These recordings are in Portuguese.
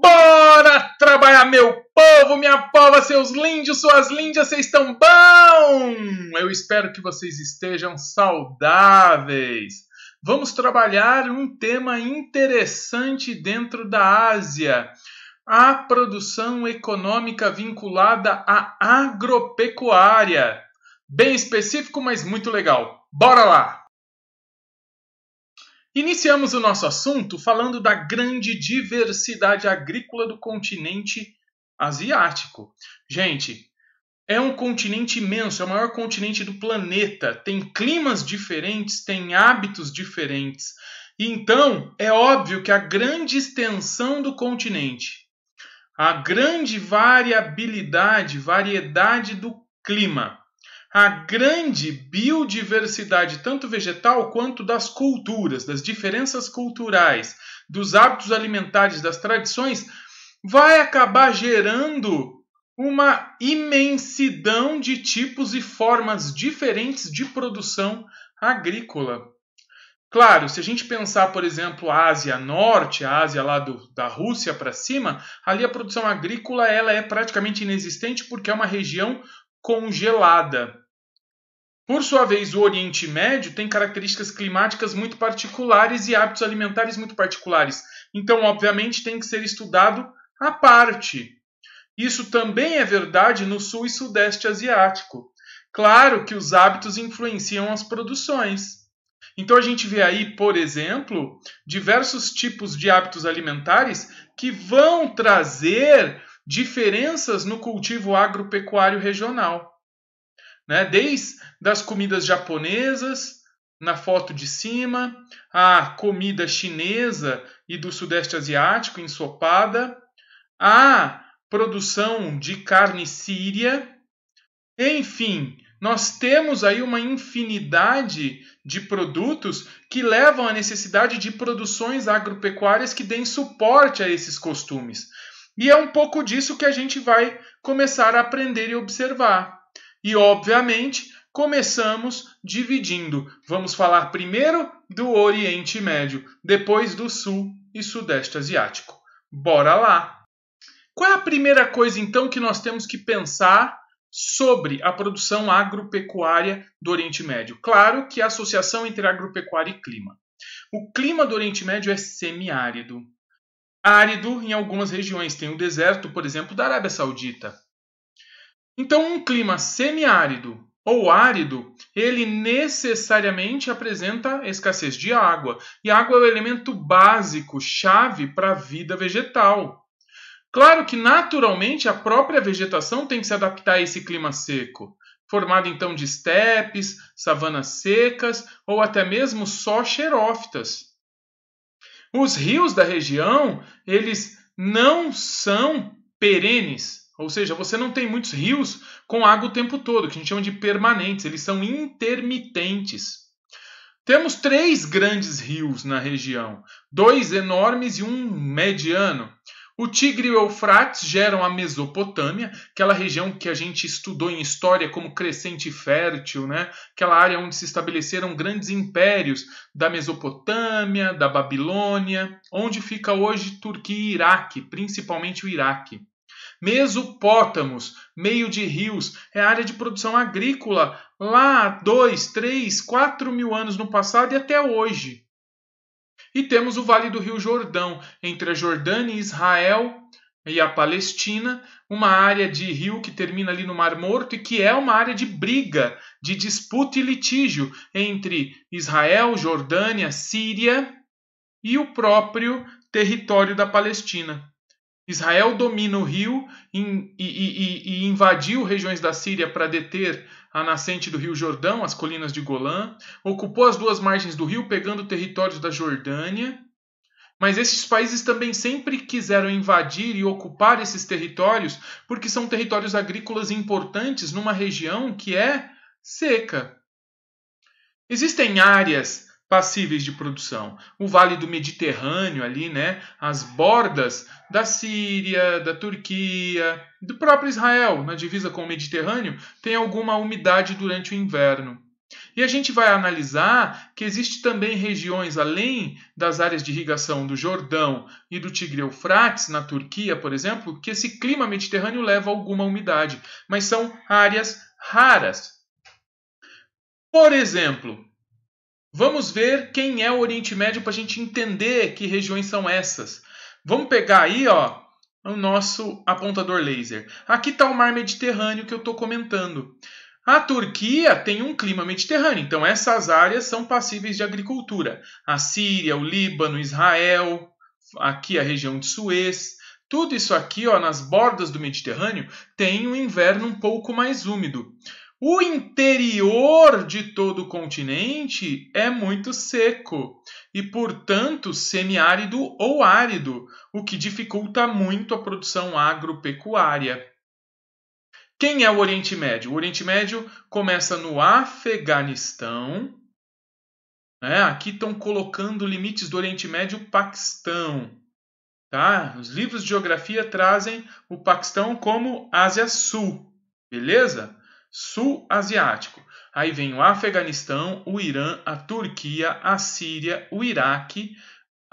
Bora trabalhar, meu povo, minha pova, seus lindos, suas lindas, vocês estão bom? Eu espero que vocês estejam saudáveis. Vamos trabalhar um tema interessante dentro da Ásia: a produção econômica vinculada à agropecuária. Bem específico, mas muito legal. Bora lá! Iniciamos o nosso assunto falando da grande diversidade agrícola do continente asiático. Gente, é um continente imenso, é o maior continente do planeta. Tem climas diferentes, tem hábitos diferentes. Então, é óbvio que a grande extensão do continente, a grande variabilidade, variedade do clima, a grande biodiversidade, tanto vegetal quanto das culturas, das diferenças culturais, dos hábitos alimentares, das tradições, vai acabar gerando uma imensidão de tipos e formas diferentes de produção agrícola. Claro, se a gente pensar, por exemplo, a Ásia Norte, a Ásia lá do, da Rússia para cima, ali a produção agrícola ela é praticamente inexistente porque é uma região congelada. Por sua vez, o Oriente Médio tem características climáticas muito particulares e hábitos alimentares muito particulares. Então, obviamente, tem que ser estudado à parte. Isso também é verdade no Sul e Sudeste Asiático. Claro que os hábitos influenciam as produções. Então, a gente vê aí, por exemplo, diversos tipos de hábitos alimentares que vão trazer diferenças no cultivo agropecuário regional né? Desde das comidas japonesas, na foto de cima, a comida chinesa e do sudeste asiático ensopada, a produção de carne síria. Enfim, nós temos aí uma infinidade de produtos que levam à necessidade de produções agropecuárias que deem suporte a esses costumes. E é um pouco disso que a gente vai começar a aprender e observar. E, obviamente, começamos dividindo. Vamos falar primeiro do Oriente Médio, depois do Sul e Sudeste Asiático. Bora lá! Qual é a primeira coisa, então, que nós temos que pensar sobre a produção agropecuária do Oriente Médio? Claro que a associação entre agropecuária e clima. O clima do Oriente Médio é semiárido. Árido em algumas regiões, tem o deserto, por exemplo, da Arábia Saudita. Então, um clima semiárido ou árido, ele necessariamente apresenta escassez de água, e água é o elemento básico, chave para a vida vegetal. Claro que naturalmente a própria vegetação tem que se adaptar a esse clima seco, formado então de estepes, savanas secas ou até mesmo só xerófitas. Os rios da região, eles não são perenes, ou seja, você não tem muitos rios com água o tempo todo, que a gente chama de permanentes, eles são intermitentes. Temos três grandes rios na região, dois enormes e um mediano. O Tigre e o Eufrates geram a Mesopotâmia, aquela região que a gente estudou em história como crescente fértil, né? aquela área onde se estabeleceram grandes impérios da Mesopotâmia, da Babilônia, onde fica hoje Turquia e Iraque, principalmente o Iraque. Mesopótamos, meio de rios, é área de produção agrícola lá há 2, 3, 4 mil anos no passado e até hoje. E temos o Vale do Rio Jordão, entre a Jordânia e Israel e a Palestina, uma área de rio que termina ali no Mar Morto e que é uma área de briga, de disputa e litígio entre Israel, Jordânia, Síria e o próprio território da Palestina. Israel domina o rio e, e, e, e invadiu regiões da Síria para deter a nascente do rio Jordão, as colinas de Golã, ocupou as duas margens do rio, pegando territórios da Jordânia. Mas esses países também sempre quiseram invadir e ocupar esses territórios, porque são territórios agrícolas importantes numa região que é seca. Existem áreas passíveis de produção. O Vale do Mediterrâneo ali, né, as bordas da Síria, da Turquia, do próprio Israel, na divisa com o Mediterrâneo, tem alguma umidade durante o inverno. E a gente vai analisar que existe também regiões além das áreas de irrigação do Jordão e do Tigre-Eufrates, na Turquia, por exemplo, que esse clima mediterrâneo leva alguma umidade, mas são áreas raras. Por exemplo, Vamos ver quem é o Oriente Médio para a gente entender que regiões são essas. Vamos pegar aí, ó, o nosso apontador laser. Aqui está o mar Mediterrâneo que eu estou comentando. A Turquia tem um clima mediterrâneo, então essas áreas são passíveis de agricultura. A Síria, o Líbano, Israel, aqui a região de Suez, tudo isso aqui, ó, nas bordas do Mediterrâneo, tem um inverno um pouco mais úmido. O interior de todo o continente é muito seco e, portanto, semiárido ou árido, o que dificulta muito a produção agropecuária. Quem é o Oriente Médio? O Oriente Médio começa no Afeganistão. Né? Aqui estão colocando limites do Oriente Médio Paquistão. Tá? Os livros de geografia trazem o Paquistão como Ásia Sul, beleza? sul-asiático. Aí vem o Afeganistão, o Irã, a Turquia, a Síria, o Iraque,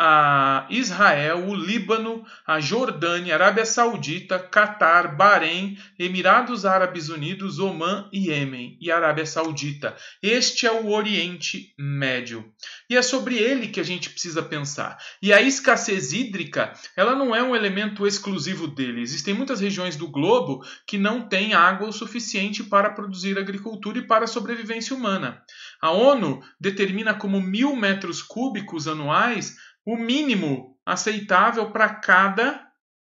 a Israel, o Líbano, a Jordânia, Arábia Saudita, Catar, Bahrein, Emirados Árabes Unidos, Omã, Iêmen e Arábia Saudita. Este é o Oriente Médio. E é sobre ele que a gente precisa pensar. E a escassez hídrica, ela não é um elemento exclusivo dele. Existem muitas regiões do globo que não têm água o suficiente para produzir agricultura e para a sobrevivência humana. A ONU determina como mil metros cúbicos anuais o mínimo aceitável para cada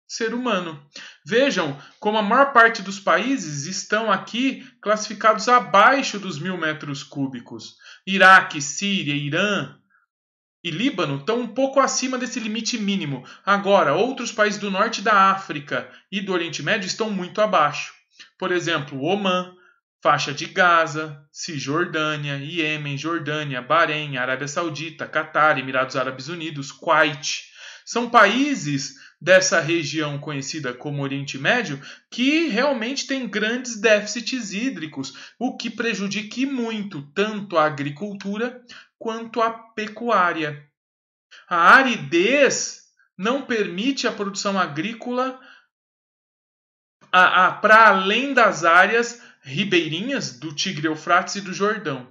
ser humano. Vejam como a maior parte dos países estão aqui classificados abaixo dos mil metros cúbicos. Iraque, Síria, Irã e Líbano estão um pouco acima desse limite mínimo. Agora, outros países do norte da África e do Oriente Médio estão muito abaixo. Por exemplo, Oman, faixa de Gaza, Cisjordânia, Iêmen, Jordânia, Bahrein, Arábia Saudita, Catar, Emirados Árabes Unidos, Kuwait. São países dessa região conhecida como Oriente Médio que realmente tem grandes déficits hídricos, o que prejudica muito tanto a agricultura quanto a pecuária. A aridez não permite a produção agrícola para além das áreas ribeirinhas do Tigre Eufrates e do Jordão.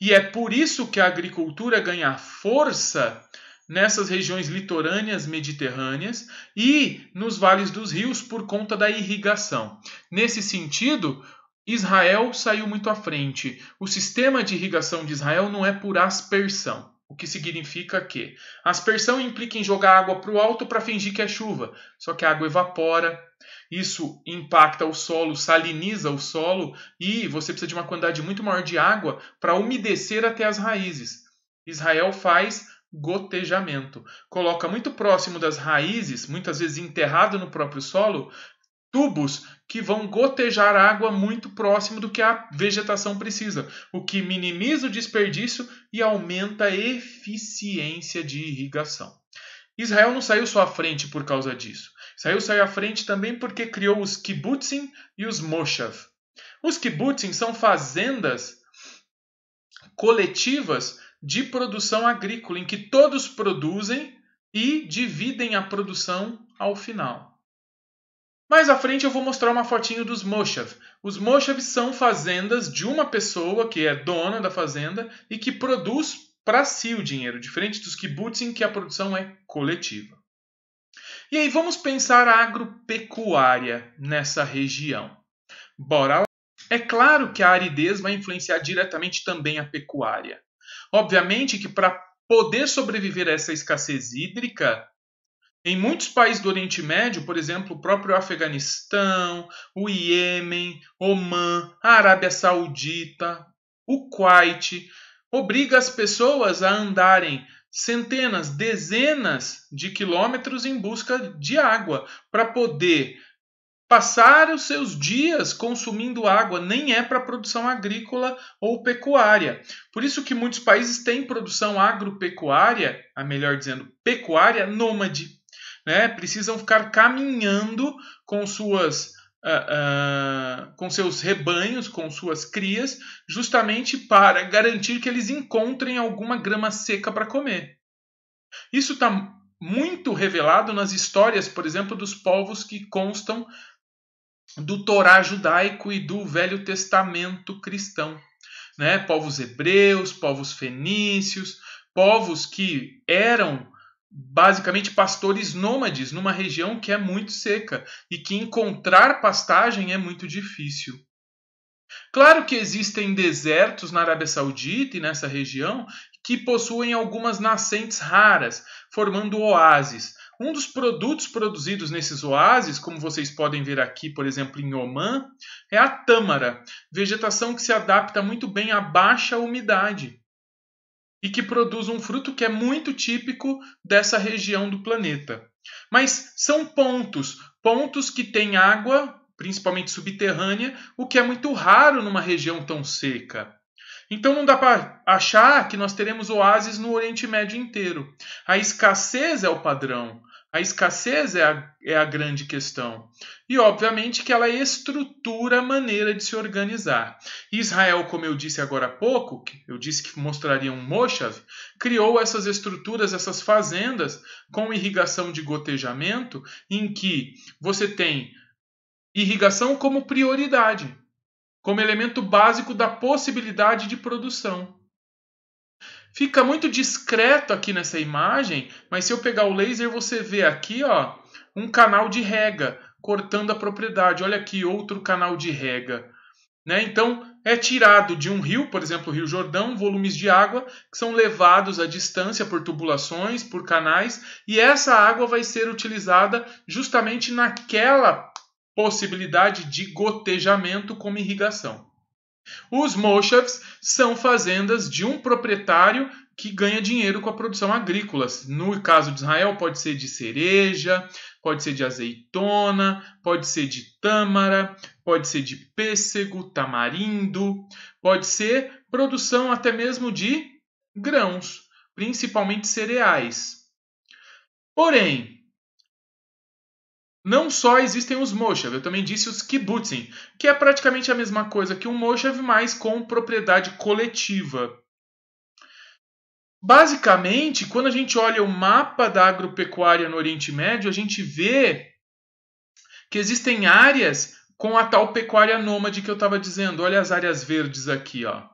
E é por isso que a agricultura ganha força nessas regiões litorâneas mediterrâneas e nos vales dos rios por conta da irrigação. Nesse sentido, Israel saiu muito à frente. O sistema de irrigação de Israel não é por aspersão o que significa que a aspersão implica em jogar água para o alto para fingir que é chuva, só que a água evapora, isso impacta o solo, saliniza o solo e você precisa de uma quantidade muito maior de água para umedecer até as raízes. Israel faz gotejamento, coloca muito próximo das raízes, muitas vezes enterrado no próprio solo, tubos que vão gotejar água muito próximo do que a vegetação precisa, o que minimiza o desperdício e aumenta a eficiência de irrigação. Israel não saiu só à frente por causa disso. Israel saiu à frente também porque criou os kibbutzim e os moshav. Os kibbutzim são fazendas coletivas de produção agrícola, em que todos produzem e dividem a produção ao final. Mais à frente eu vou mostrar uma fotinho dos Moshav. Os Moshav são fazendas de uma pessoa que é dona da fazenda e que produz para si o dinheiro, diferente dos kibbutz em que a produção é coletiva. E aí vamos pensar a agropecuária nessa região. Bora lá. É claro que a aridez vai influenciar diretamente também a pecuária. Obviamente que para poder sobreviver a essa escassez hídrica, em muitos países do Oriente Médio, por exemplo, o próprio Afeganistão, o Iêmen, Omã, a Arábia Saudita, o Kuwait, obriga as pessoas a andarem centenas, dezenas de quilômetros em busca de água para poder passar os seus dias consumindo água, nem é para produção agrícola ou pecuária. Por isso que muitos países têm produção agropecuária, a melhor dizendo, pecuária nômade né, precisam ficar caminhando com suas uh, uh, com seus rebanhos, com suas crias, justamente para garantir que eles encontrem alguma grama seca para comer. Isso está muito revelado nas histórias, por exemplo, dos povos que constam do Torá judaico e do Velho Testamento cristão. Né? Povos hebreus, povos fenícios, povos que eram basicamente pastores nômades numa região que é muito seca e que encontrar pastagem é muito difícil. Claro que existem desertos na Arábia Saudita e nessa região que possuem algumas nascentes raras, formando oásis. Um dos produtos produzidos nesses oásis, como vocês podem ver aqui, por exemplo, em Oman, é a tâmara, vegetação que se adapta muito bem à baixa umidade e que produz um fruto que é muito típico dessa região do planeta. Mas são pontos, pontos que têm água, principalmente subterrânea, o que é muito raro numa região tão seca. Então não dá para achar que nós teremos oásis no Oriente Médio inteiro. A escassez é o padrão. A escassez é a, é a grande questão. E, obviamente, que ela estrutura a maneira de se organizar. Israel, como eu disse agora há pouco, eu disse que mostraria um Moshav, criou essas estruturas, essas fazendas com irrigação de gotejamento, em que você tem irrigação como prioridade, como elemento básico da possibilidade de produção. Fica muito discreto aqui nessa imagem, mas se eu pegar o laser, você vê aqui ó, um canal de rega cortando a propriedade. Olha aqui, outro canal de rega. Né? Então, é tirado de um rio, por exemplo, o Rio Jordão, volumes de água que são levados à distância por tubulações, por canais, e essa água vai ser utilizada justamente naquela possibilidade de gotejamento como irrigação. Os Moshav's são fazendas de um proprietário que ganha dinheiro com a produção agrícola. No caso de Israel, pode ser de cereja, pode ser de azeitona, pode ser de tâmara, pode ser de pêssego, tamarindo, pode ser produção até mesmo de grãos, principalmente cereais. Porém, não só existem os Moshav, eu também disse os Kibbutzim, que é praticamente a mesma coisa que um Moshav, mas com propriedade coletiva. Basicamente, quando a gente olha o mapa da agropecuária no Oriente Médio, a gente vê que existem áreas com a tal pecuária nômade que eu estava dizendo. Olha as áreas verdes aqui, ó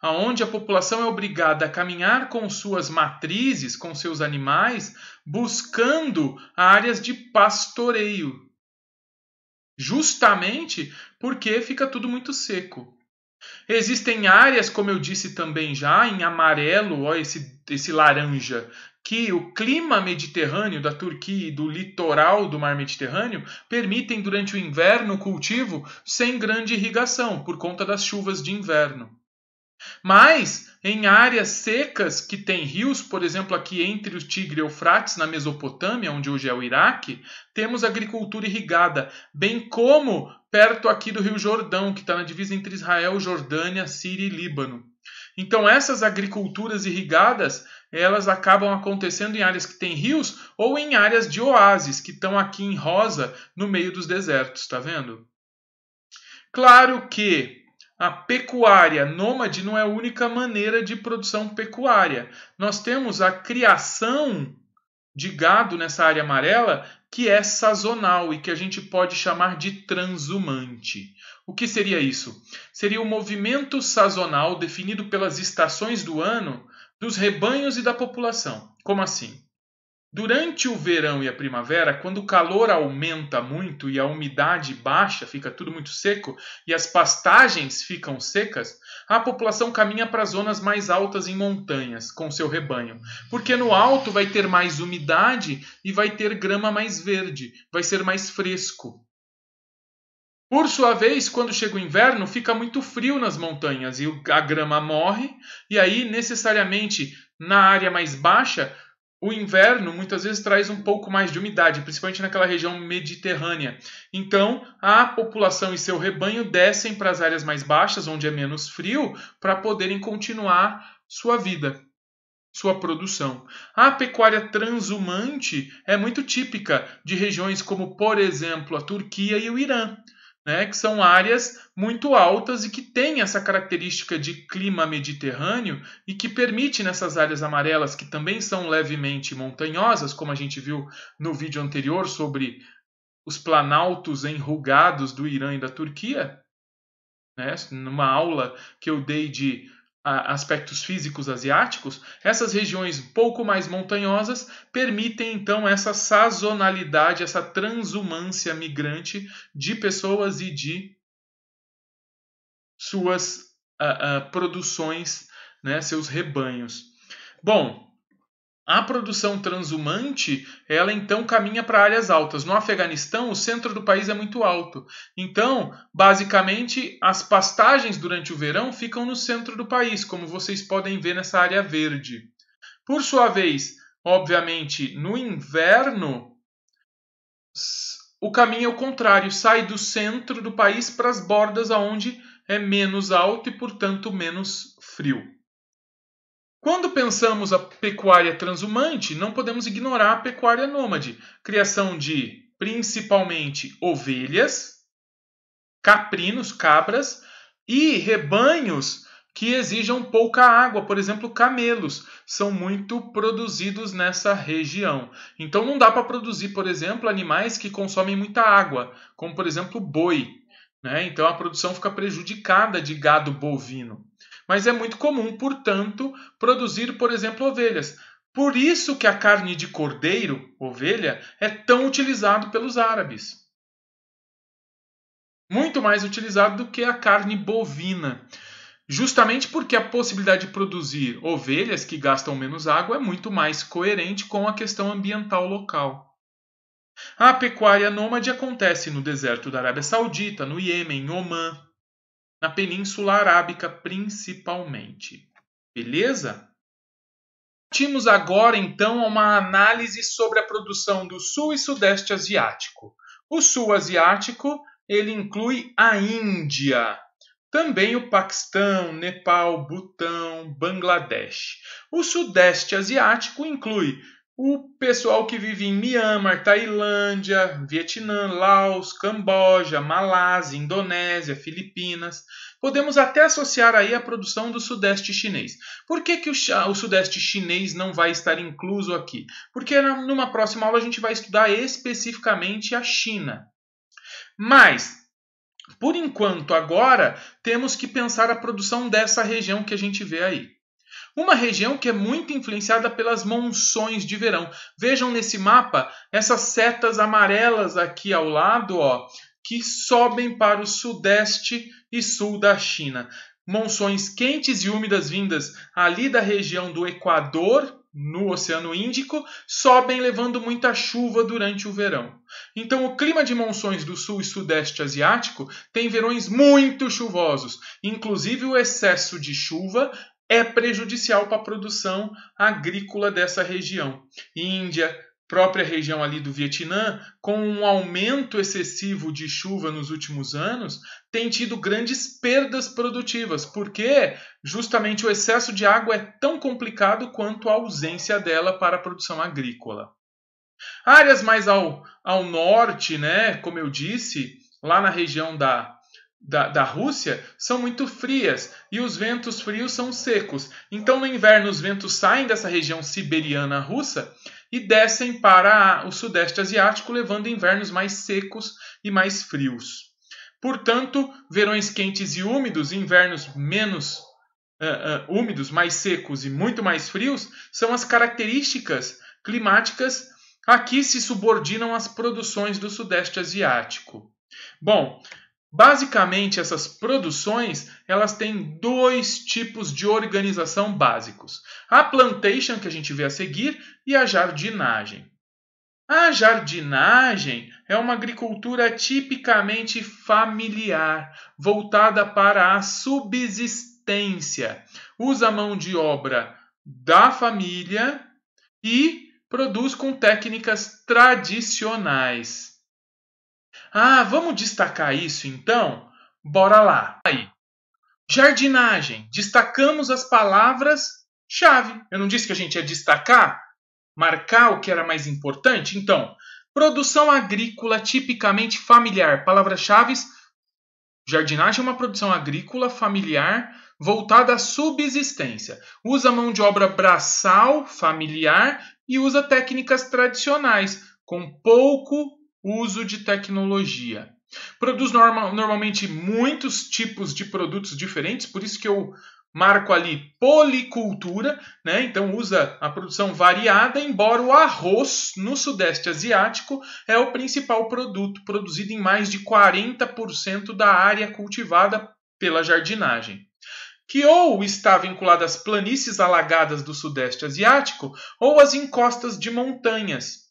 aonde a população é obrigada a caminhar com suas matrizes, com seus animais, buscando áreas de pastoreio. Justamente porque fica tudo muito seco. Existem áreas, como eu disse também já, em amarelo, ó, esse, esse laranja, que o clima mediterrâneo da Turquia e do litoral do mar Mediterrâneo permitem durante o inverno o cultivo sem grande irrigação, por conta das chuvas de inverno. Mas em áreas secas que tem rios, por exemplo, aqui entre o Tigre e o Eufrates, na Mesopotâmia, onde hoje é o Iraque, temos agricultura irrigada, bem como perto aqui do Rio Jordão, que está na divisa entre Israel, Jordânia, Síria e Líbano. Então essas agriculturas irrigadas, elas acabam acontecendo em áreas que têm rios ou em áreas de oásis, que estão aqui em rosa, no meio dos desertos, está vendo? Claro que a pecuária nômade não é a única maneira de produção pecuária. Nós temos a criação de gado nessa área amarela que é sazonal e que a gente pode chamar de transumante. O que seria isso? Seria o movimento sazonal definido pelas estações do ano dos rebanhos e da população. Como assim? Durante o verão e a primavera, quando o calor aumenta muito e a umidade baixa, fica tudo muito seco e as pastagens ficam secas, a população caminha para zonas mais altas em montanhas com seu rebanho, porque no alto vai ter mais umidade e vai ter grama mais verde, vai ser mais fresco. Por sua vez, quando chega o inverno, fica muito frio nas montanhas e a grama morre, e aí necessariamente na área mais baixa o inverno muitas vezes traz um pouco mais de umidade, principalmente naquela região mediterrânea. Então, a população e seu rebanho descem para as áreas mais baixas, onde é menos frio, para poderem continuar sua vida, sua produção. A pecuária transhumante é muito típica de regiões como, por exemplo, a Turquia e o Irã né, que são áreas muito altas e que têm essa característica de clima mediterrâneo e que permite nessas áreas amarelas, que também são levemente montanhosas, como a gente viu no vídeo anterior sobre os planaltos enrugados do Irã e da Turquia, né, numa aula que eu dei de aspectos físicos asiáticos, essas regiões pouco mais montanhosas permitem então essa sazonalidade, essa transumância migrante de pessoas e de suas uh, uh, produções, né, seus rebanhos. Bom, a produção transhumante, ela então caminha para áreas altas. No Afeganistão, o centro do país é muito alto. Então, basicamente, as pastagens durante o verão ficam no centro do país, como vocês podem ver nessa área verde. Por sua vez, obviamente, no inverno, o caminho é o contrário, sai do centro do país para as bordas aonde é menos alto e, portanto, menos frio. Quando pensamos a pecuária transhumante, não podemos ignorar a pecuária nômade, criação de principalmente ovelhas, caprinos, cabras e rebanhos que exijam pouca água, por exemplo, camelos, são muito produzidos nessa região. Então não dá para produzir, por exemplo, animais que consomem muita água, como por exemplo boi. Né? Então a produção fica prejudicada de gado bovino. Mas é muito comum, portanto, produzir, por exemplo, ovelhas. Por isso que a carne de cordeiro, ovelha, é tão utilizado pelos árabes. Muito mais utilizado do que a carne bovina. Justamente porque a possibilidade de produzir ovelhas que gastam menos água é muito mais coerente com a questão ambiental local. A pecuária nômade acontece no deserto da Arábia Saudita, no Iêmen, em Omã, na Península Arábica principalmente. Beleza? Partimos agora então a uma análise sobre a produção do Sul e Sudeste Asiático. O Sul Asiático ele inclui a Índia, também o Paquistão, Nepal, Butão, Bangladesh. O Sudeste Asiático inclui o pessoal que vive em Myanmar, Tailândia, Vietnã, Laos, Camboja, Malásia, Indonésia, Filipinas, podemos até associar aí a produção do Sudeste chinês. Por que, que o, o, Sudeste chinês não vai estar incluso aqui? Porque numa próxima aula a gente vai estudar especificamente a China. Mas, por enquanto, agora, temos que pensar a produção dessa região que a gente vê aí. Uma região que é muito influenciada pelas monções de verão. Vejam nesse mapa essas setas amarelas aqui ao lado, ó, que sobem para o sudeste e sul da China. Monções quentes e úmidas vindas ali da região do Equador, no Oceano Índico, sobem levando muita chuva durante o verão. Então, o clima de monções do sul e sudeste asiático tem verões muito chuvosos. Inclusive, o excesso de chuva é prejudicial para a produção agrícola dessa região. Índia, própria região ali do Vietnã, com um aumento excessivo de chuva nos últimos anos, tem tido grandes perdas produtivas, porque justamente o excesso de água é tão complicado quanto a ausência dela para a produção agrícola. Áreas mais ao, ao norte, né, como eu disse, lá na região da da, da Rússia são muito frias e os ventos frios são secos. Então, no inverno, os ventos saem dessa região siberiana russa e descem para o Sudeste Asiático, levando invernos mais secos e mais frios. Portanto, verões quentes e úmidos, invernos menos uh, uh, úmidos, mais secos e muito mais frios, são as características climáticas a que se subordinam as produções do Sudeste Asiático. Bom, Basicamente, essas produções elas têm dois tipos de organização básicos: a plantation que a gente vê a seguir e a jardinagem. A jardinagem é uma agricultura tipicamente familiar, voltada para a subsistência. Usa mão de obra da família e produz com técnicas tradicionais. Ah, vamos destacar isso então? Bora lá. Aí. Jardinagem. Destacamos as palavras-chave. Eu não disse que a gente ia destacar, marcar o que era mais importante? Então, produção agrícola tipicamente familiar. Palavras-chave: jardinagem é uma produção agrícola familiar voltada à subsistência. Usa mão de obra braçal familiar e usa técnicas tradicionais, com pouco uso de tecnologia. Produz norma, normalmente muitos tipos de produtos diferentes, por isso que eu marco ali policultura, né? Então usa a produção variada, embora o arroz no sudeste asiático é o principal produto produzido em mais de 40% da área cultivada pela jardinagem. Que ou está vinculado às planícies alagadas do sudeste asiático ou às encostas de montanhas,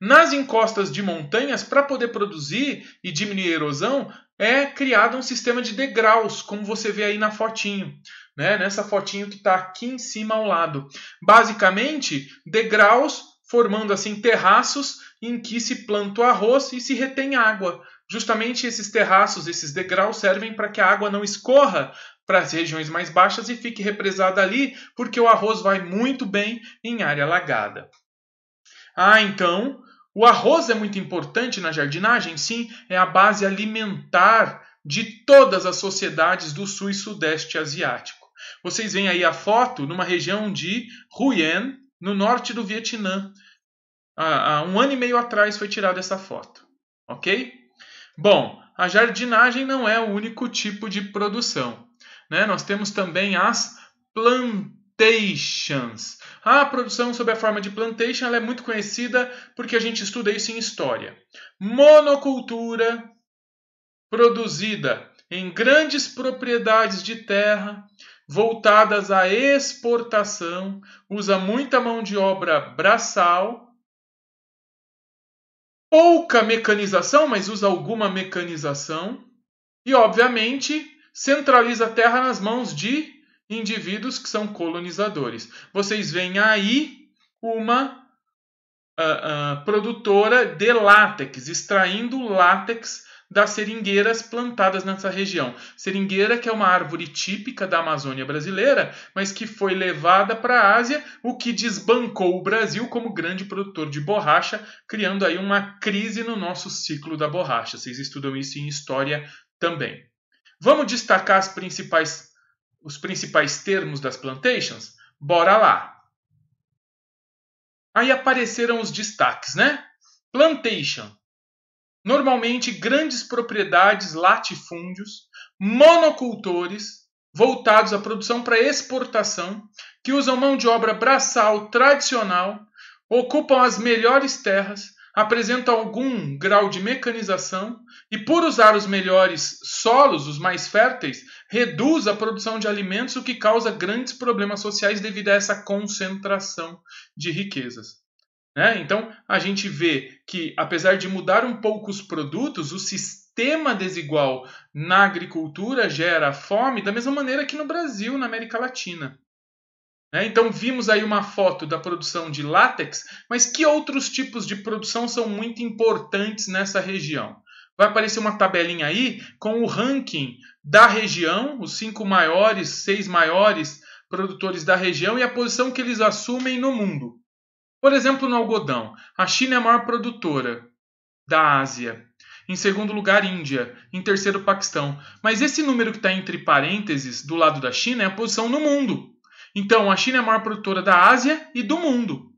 nas encostas de montanhas, para poder produzir e diminuir a erosão, é criado um sistema de degraus, como você vê aí na fotinho, né? nessa fotinho que está aqui em cima ao lado. Basicamente, degraus formando assim terraços em que se planta o arroz e se retém água. Justamente esses terraços, esses degraus servem para que a água não escorra para as regiões mais baixas e fique represada ali, porque o arroz vai muito bem em área alagada. Ah, então o arroz é muito importante na jardinagem, sim, é a base alimentar de todas as sociedades do sul e sudeste asiático. Vocês veem aí a foto numa região de Huyen, no norte do Vietnã. Há, ah, ah, um ano e meio atrás foi tirada essa foto, ok? Bom, a jardinagem não é o único tipo de produção. Né? Nós temos também as plantations. A produção sob a forma de plantation é muito conhecida porque a gente estuda isso em história. Monocultura produzida em grandes propriedades de terra voltadas à exportação, usa muita mão de obra braçal, pouca mecanização, mas usa alguma mecanização e, obviamente, centraliza a terra nas mãos de indivíduos que são colonizadores. Vocês veem aí uma uh, uh, produtora de látex, extraindo látex das seringueiras plantadas nessa região. Seringueira que é uma árvore típica da Amazônia brasileira, mas que foi levada para a Ásia, o que desbancou o Brasil como grande produtor de borracha, criando aí uma crise no nosso ciclo da borracha. Vocês estudam isso em história também. Vamos destacar as principais os principais termos das plantations, bora lá. Aí apareceram os destaques, né? Plantation. Normalmente grandes propriedades latifúndios, monocultores, voltados à produção para exportação, que usam mão de obra braçal tradicional, ocupam as melhores terras, apresentam algum grau de mecanização e, por usar os melhores solos, os mais férteis, reduz a produção de alimentos, o que causa grandes problemas sociais devido a essa concentração de riquezas. Né? Então, a gente vê que, apesar de mudar um pouco os produtos, o sistema desigual na agricultura gera fome, da mesma maneira que no Brasil, na América Latina. Né? Então, vimos aí uma foto da produção de látex, mas que outros tipos de produção são muito importantes nessa região? Vai aparecer uma tabelinha aí com o ranking da região, os cinco maiores, seis maiores produtores da região e a posição que eles assumem no mundo. Por exemplo, no algodão, a China é a maior produtora da Ásia. Em segundo lugar, Índia. Em terceiro, Paquistão. Mas esse número que está entre parênteses do lado da China é a posição no mundo. Então, a China é a maior produtora da Ásia e do mundo.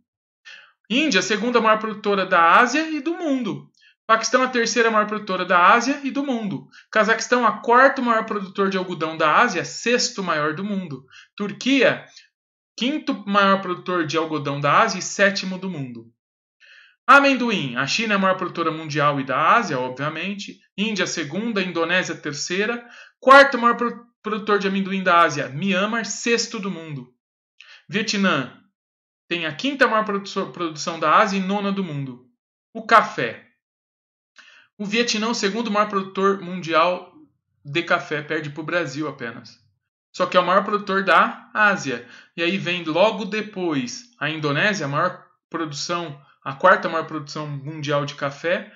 Índia, segunda maior produtora da Ásia e do mundo. Paquistão é a terceira maior produtora da Ásia e do mundo. Cazaquistão, é a quarto maior produtor de algodão da Ásia, sexto maior do mundo. Turquia, quinto maior produtor de algodão da Ásia e sétimo do mundo. Amendoim. A China é a maior produtora mundial e da Ásia, obviamente. Índia, segunda. Indonésia, terceira. Quarto maior produtor de amendoim da Ásia, Myanmar, sexto do mundo. Vietnã tem a quinta maior produção da Ásia e nona do mundo. O café. O Vietnã é o segundo maior produtor mundial de café, perde para o Brasil apenas. Só que é o maior produtor da Ásia. E aí vem logo depois a Indonésia, a maior produção, a quarta maior produção mundial de café,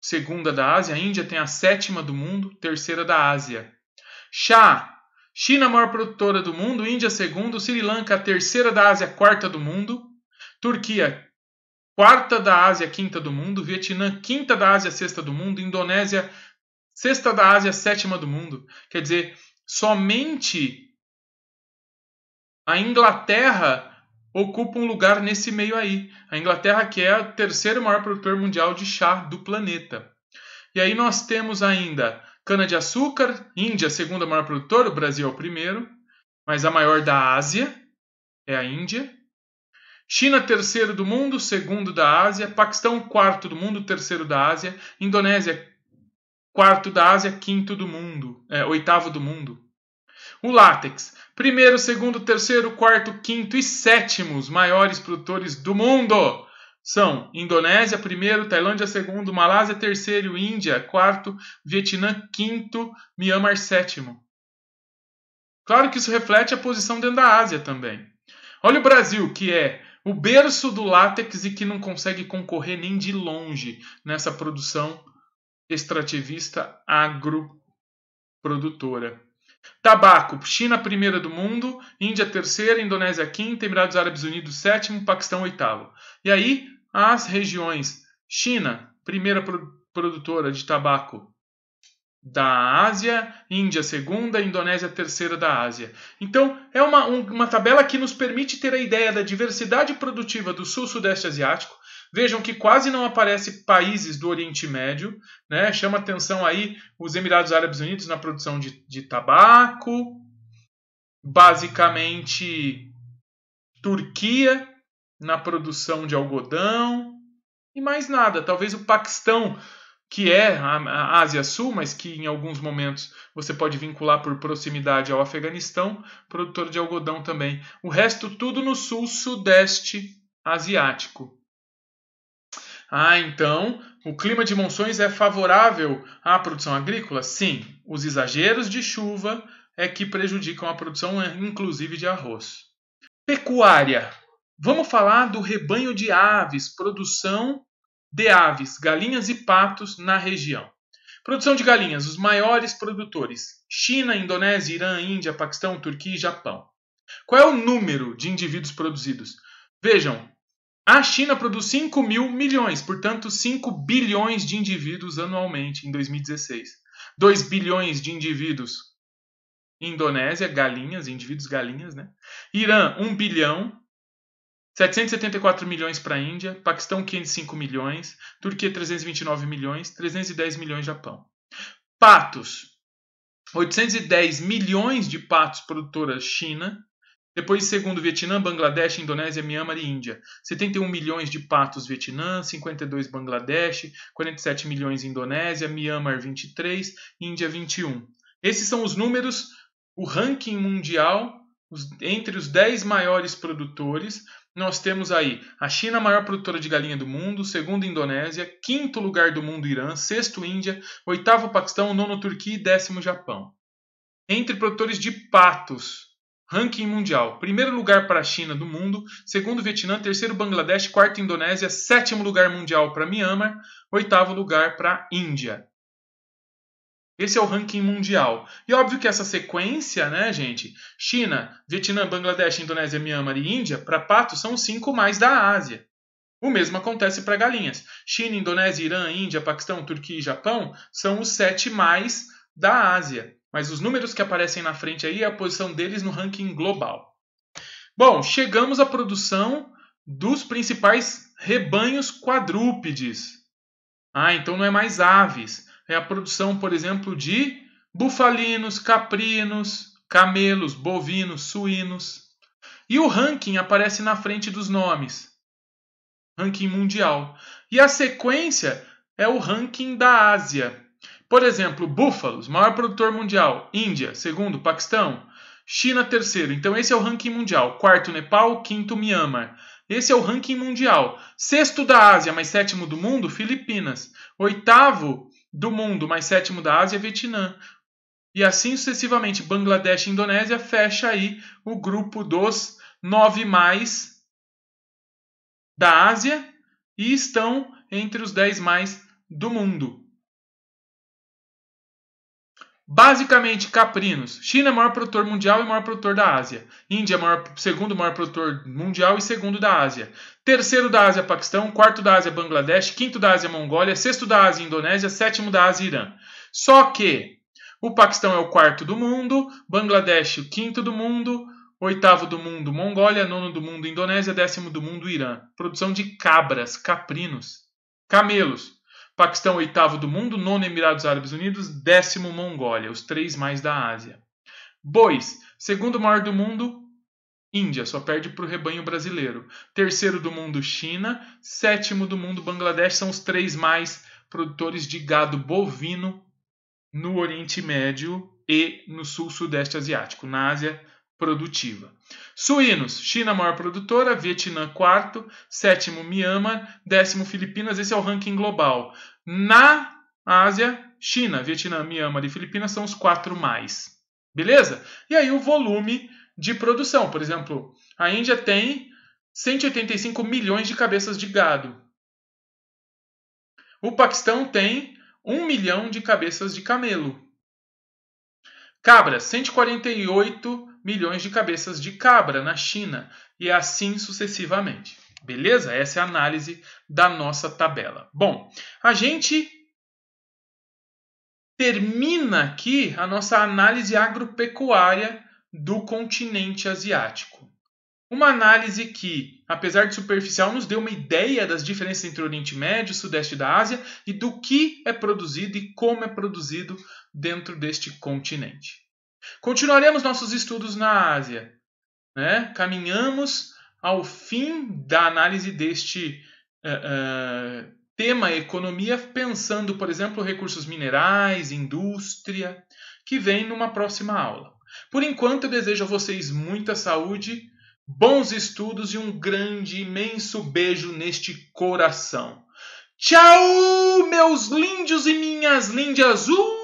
segunda da Ásia. A Índia tem a sétima do mundo, terceira da Ásia. Chá. China, é a maior produtora do mundo, Índia, segundo, Sri Lanka, terceira da Ásia, quarta do mundo. Turquia, quarta da Ásia, quinta do mundo, Vietnã, quinta da Ásia, sexta do mundo, Indonésia, sexta da Ásia, sétima do mundo. Quer dizer, somente a Inglaterra ocupa um lugar nesse meio aí. A Inglaterra que é o terceiro maior produtor mundial de chá do planeta. E aí nós temos ainda cana-de-açúcar, Índia, segunda maior produtora, o Brasil é o primeiro, mas a maior da Ásia é a Índia. China, terceiro do mundo, segundo da Ásia. Paquistão, quarto do mundo, terceiro da Ásia. Indonésia, quarto da Ásia, quinto do mundo, é, oitavo do mundo. O látex, primeiro, segundo, terceiro, quarto, quinto e sétimo os maiores produtores do mundo são Indonésia, primeiro, Tailândia, segundo, Malásia, terceiro, Índia, quarto, Vietnã, quinto, Myanmar, sétimo. Claro que isso reflete a posição dentro da Ásia também. Olha o Brasil, que é o berço do látex e que não consegue concorrer nem de longe nessa produção extrativista agroprodutora. Tabaco, China primeira do mundo, Índia terceira, Indonésia quinta, Emirados Árabes Unidos sétimo, Paquistão oitavo. E aí as regiões China, primeira produtora de tabaco, da Ásia, Índia segunda, Indonésia terceira da Ásia. Então, é uma, um, uma tabela que nos permite ter a ideia da diversidade produtiva do sul-sudeste asiático. Vejam que quase não aparece países do Oriente Médio, né? Chama atenção aí os Emirados Árabes Unidos na produção de, de tabaco, basicamente Turquia na produção de algodão e mais nada. Talvez o Paquistão que é a Ásia Sul, mas que em alguns momentos você pode vincular por proximidade ao Afeganistão, produtor de algodão também. O resto tudo no sul-sudeste asiático. Ah, então, o clima de monções é favorável à produção agrícola? Sim, os exageros de chuva é que prejudicam a produção, inclusive de arroz. Pecuária. Vamos falar do rebanho de aves, produção de aves, galinhas e patos na região. Produção de galinhas, os maiores produtores: China, Indonésia, Irã, Índia, Paquistão, Turquia e Japão. Qual é o número de indivíduos produzidos? Vejam, a China produz 5 mil milhões, portanto, 5 bilhões de indivíduos anualmente em 2016. 2 bilhões de indivíduos Indonésia, galinhas, indivíduos galinhas, né? Irã, 1 bilhão. 774 milhões para a Índia, Paquistão 505 milhões, Turquia 329 milhões, 310 milhões Japão. Patos. 810 milhões de patos produtoras China. Depois, segundo Vietnã, Bangladesh, Indonésia, Myanmar e Índia. 71 milhões de patos Vietnã, 52 Bangladesh, 47 milhões Indonésia, Myanmar 23, Índia 21. Esses são os números, o ranking mundial os, entre os 10 maiores produtores nós temos aí a China, a maior produtora de galinha do mundo, segundo Indonésia, quinto lugar do mundo Irã, sexto Índia, oitavo Paquistão, nono Turquia e décimo Japão. Entre produtores de patos, ranking mundial, primeiro lugar para a China do mundo, segundo Vietnã, terceiro Bangladesh, quarto Indonésia, sétimo lugar mundial para Myanmar, oitavo lugar para a Índia. Esse é o ranking mundial. E óbvio que essa sequência, né, gente? China, Vietnã, Bangladesh, Indonésia, Myanmar e Índia, para patos, são os cinco mais da Ásia. O mesmo acontece para galinhas. China, Indonésia, Irã, Índia, Paquistão, Turquia e Japão são os sete mais da Ásia. Mas os números que aparecem na frente aí é a posição deles no ranking global. Bom, chegamos à produção dos principais rebanhos quadrúpedes. Ah, então não é mais aves é a produção, por exemplo, de bufalinos, caprinos, camelos, bovinos, suínos. E o ranking aparece na frente dos nomes. Ranking mundial. E a sequência é o ranking da Ásia. Por exemplo, búfalos, maior produtor mundial. Índia, segundo, Paquistão. China, terceiro. Então, esse é o ranking mundial. Quarto, Nepal. Quinto, Myanmar. Esse é o ranking mundial. Sexto da Ásia, mas sétimo do mundo, Filipinas. Oitavo, do mundo, mais sétimo da Ásia, Vietnã. E assim sucessivamente, Bangladesh e Indonésia fecha aí o grupo dos nove mais da Ásia e estão entre os dez mais do mundo basicamente caprinos. China é o maior produtor mundial e maior produtor da Ásia. Índia é o segundo maior produtor mundial e segundo da Ásia. Terceiro da Ásia, Paquistão. Quarto da Ásia, Bangladesh. Quinto da Ásia, Mongólia. Sexto da Ásia, Indonésia. Sétimo da Ásia, Irã. Só que o Paquistão é o quarto do mundo, Bangladesh o quinto do mundo, oitavo do mundo, Mongólia, nono do mundo, Indonésia, décimo do mundo, Irã. Produção de cabras, caprinos, camelos. Paquistão, oitavo do mundo, nono Emirados Árabes Unidos, décimo Mongólia, os três mais da Ásia. Bois, segundo maior do mundo, Índia, só perde para o rebanho brasileiro. Terceiro do mundo, China. Sétimo do mundo, Bangladesh, são os três mais produtores de gado bovino no Oriente Médio e no Sul-Sudeste Asiático. Na Ásia, produtiva. Suínos, China maior produtora, Vietnã quarto, sétimo Myanmar, décimo Filipinas, esse é o ranking global. Na Ásia, China, Vietnã, Myanmar e Filipinas são os quatro mais. Beleza? E aí o volume de produção, por exemplo, a Índia tem 185 milhões de cabeças de gado. O Paquistão tem 1 milhão de cabeças de camelo. Cabras, 148 milhões de cabeças de cabra na China e assim sucessivamente. Beleza? Essa é a análise da nossa tabela. Bom, a gente termina aqui a nossa análise agropecuária do continente asiático. Uma análise que, apesar de superficial, nos deu uma ideia das diferenças entre o Oriente Médio e o Sudeste da Ásia e do que é produzido e como é produzido dentro deste continente. Continuaremos nossos estudos na Ásia. Né? Caminhamos ao fim da análise deste uh, uh, tema economia, pensando, por exemplo, recursos minerais, indústria, que vem numa próxima aula. Por enquanto, eu desejo a vocês muita saúde, bons estudos e um grande, imenso beijo neste coração. Tchau, meus lindos e minhas lindas! Uh!